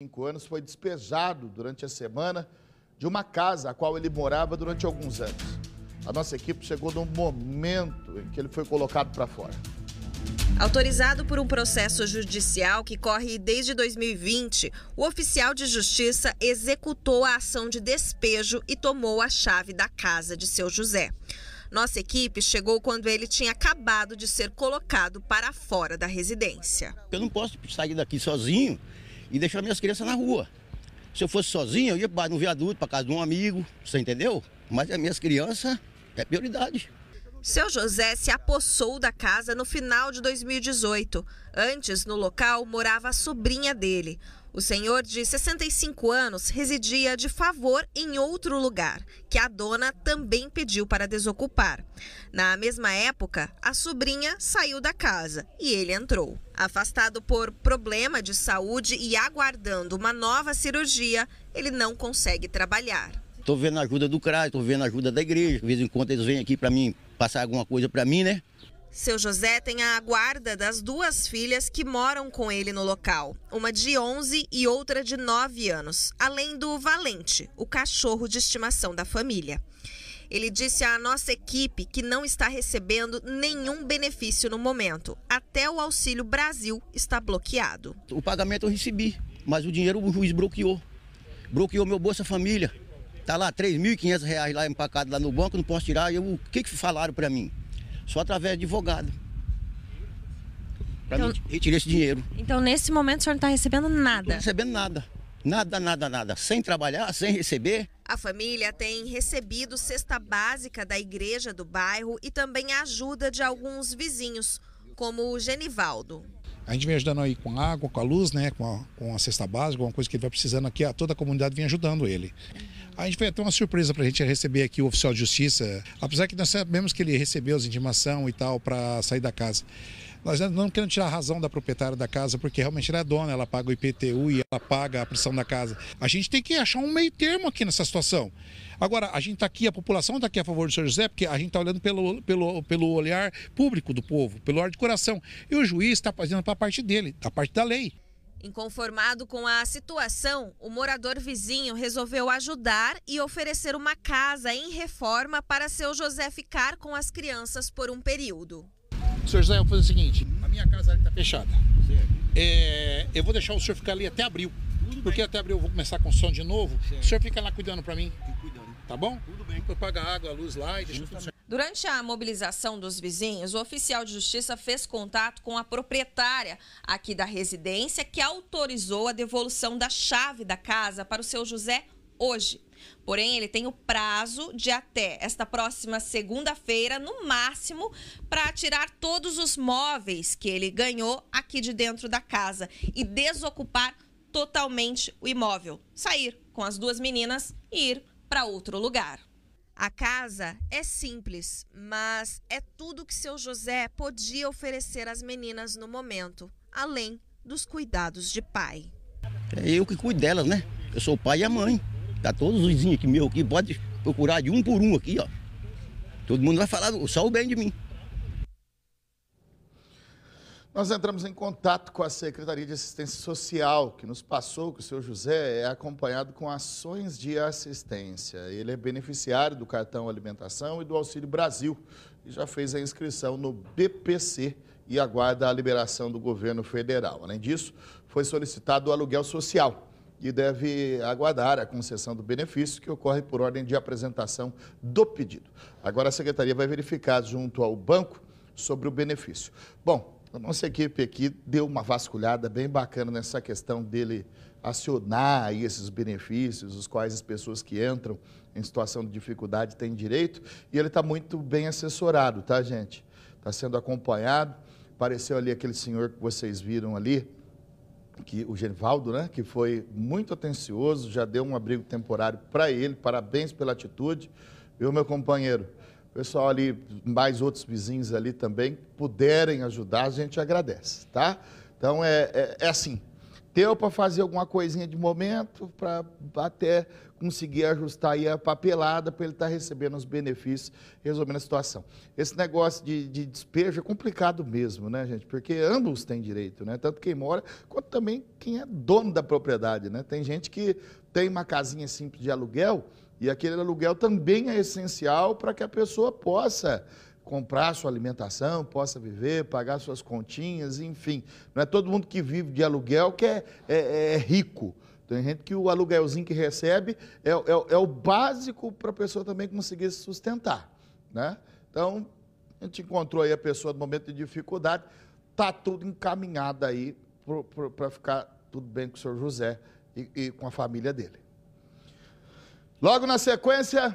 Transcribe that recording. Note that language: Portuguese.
cinco anos, foi despejado durante a semana de uma casa a qual ele morava durante alguns anos. A nossa equipe chegou no momento em que ele foi colocado para fora. Autorizado por um processo judicial que corre desde 2020, o oficial de justiça executou a ação de despejo e tomou a chave da casa de seu José. Nossa equipe chegou quando ele tinha acabado de ser colocado para fora da residência. Eu não posso sair daqui sozinho e deixar minhas crianças na rua. Se eu fosse sozinho, eu ia para um viaduto, para casa de um amigo, você entendeu? Mas as minhas crianças é prioridade. Seu José se apossou da casa no final de 2018. Antes, no local, morava a sobrinha dele. O senhor de 65 anos residia de favor em outro lugar, que a dona também pediu para desocupar. Na mesma época, a sobrinha saiu da casa e ele entrou. Afastado por problema de saúde e aguardando uma nova cirurgia, ele não consegue trabalhar. Estou vendo a ajuda do CRAS, estou vendo a ajuda da igreja. De vez em quando eles vêm aqui para mim passar alguma coisa para mim, né? Seu José tem a guarda das duas filhas que moram com ele no local, uma de 11 e outra de 9 anos, além do Valente, o cachorro de estimação da família. Ele disse à nossa equipe que não está recebendo nenhum benefício no momento. Até o Auxílio Brasil está bloqueado. O pagamento eu recebi, mas o dinheiro o juiz bloqueou. Bloqueou meu Bolsa Família. Tá lá R$ reais lá empacado lá no banco, não posso tirar. Eu, o que, que falaram para mim? Só através de advogado. Para então, mim retirar esse dinheiro. Então, nesse momento, o senhor não está recebendo nada? Não recebendo nada. Nada, nada, nada. Sem trabalhar, sem receber. A família tem recebido cesta básica da igreja do bairro e também ajuda de alguns vizinhos, como o Genivaldo. A gente vem ajudando aí com água, com a luz, né? Com a, com a cesta básica, alguma coisa que ele vai precisando aqui. A, toda a comunidade vem ajudando ele. A gente vai ter uma surpresa para a gente receber aqui o oficial de justiça, apesar que nós sabemos que ele recebeu as intimação e tal para sair da casa. Nós não queremos tirar a razão da proprietária da casa, porque realmente ela é dona, ela paga o IPTU e ela paga a pressão da casa. A gente tem que achar um meio termo aqui nessa situação. Agora, a gente está aqui, a população está aqui a favor do senhor José, porque a gente está olhando pelo, pelo, pelo olhar público do povo, pelo olhar de coração. E o juiz está fazendo para a parte dele, da parte da lei. Inconformado com a situação, o morador vizinho resolveu ajudar e oferecer uma casa em reforma para seu José ficar com as crianças por um período. Senhor José, eu vou fazer o seguinte: a minha casa ali está fechada. É, eu vou deixar o senhor ficar ali até abril. Tudo porque bem. até abril eu vou começar a construção de novo. Certo. O senhor fica lá cuidando para mim. Cuidando. Tá bom? Tudo bem. Eu pago a água, a luz lá e deixa tudo certo. Durante a mobilização dos vizinhos, o oficial de justiça fez contato com a proprietária aqui da residência, que autorizou a devolução da chave da casa para o seu José hoje. Porém, ele tem o prazo de até esta próxima segunda-feira, no máximo, para tirar todos os móveis que ele ganhou aqui de dentro da casa e desocupar totalmente o imóvel. Sair com as duas meninas e ir para outro lugar. A casa é simples, mas é tudo que seu José podia oferecer às meninas no momento, além dos cuidados de pai. É eu que cuido delas, né? Eu sou o pai e a mãe. Tá todos os vizinhos aqui meu aqui, pode procurar de um por um aqui, ó. Todo mundo vai falar só o bem de mim. Nós entramos em contato com a Secretaria de Assistência Social, que nos passou que o seu José é acompanhado com ações de assistência. Ele é beneficiário do cartão alimentação e do Auxílio Brasil e já fez a inscrição no BPC e aguarda a liberação do governo federal. Além disso, foi solicitado o aluguel social e deve aguardar a concessão do benefício, que ocorre por ordem de apresentação do pedido. Agora a secretaria vai verificar junto ao banco sobre o benefício. Bom, a nossa equipe aqui deu uma vasculhada bem bacana nessa questão dele acionar esses benefícios, os quais as pessoas que entram em situação de dificuldade têm direito, e ele está muito bem assessorado, tá, gente? Está sendo acompanhado. Apareceu ali aquele senhor que vocês viram ali, que o Genivaldo, né, que foi muito atencioso, já deu um abrigo temporário para ele, parabéns pela atitude, E o meu companheiro? Pessoal ali, mais outros vizinhos ali também, puderem ajudar, a gente agradece, tá? Então, é, é, é assim, Deu para fazer alguma coisinha de momento, para até conseguir ajustar aí a papelada para ele estar tá recebendo os benefícios, resolvendo a situação. Esse negócio de, de, despejo é complicado mesmo, né, gente? Porque ambos têm direito, né? Tanto quem mora quanto também quem é dono da propriedade, né? Tem gente que tem uma casinha simples de aluguel e aquele aluguel também é essencial para que a pessoa possa comprar sua alimentação, possa viver, pagar suas continhas, enfim. Não é todo mundo que vive de aluguel que é, é, é, é rico. Tem gente que o aluguelzinho que recebe é, é, é o básico para a pessoa também conseguir se sustentar. Né? Então, a gente encontrou aí a pessoa no momento de dificuldade, está tudo encaminhado aí para ficar tudo bem com o senhor José e, e com a família dele. Logo na sequência,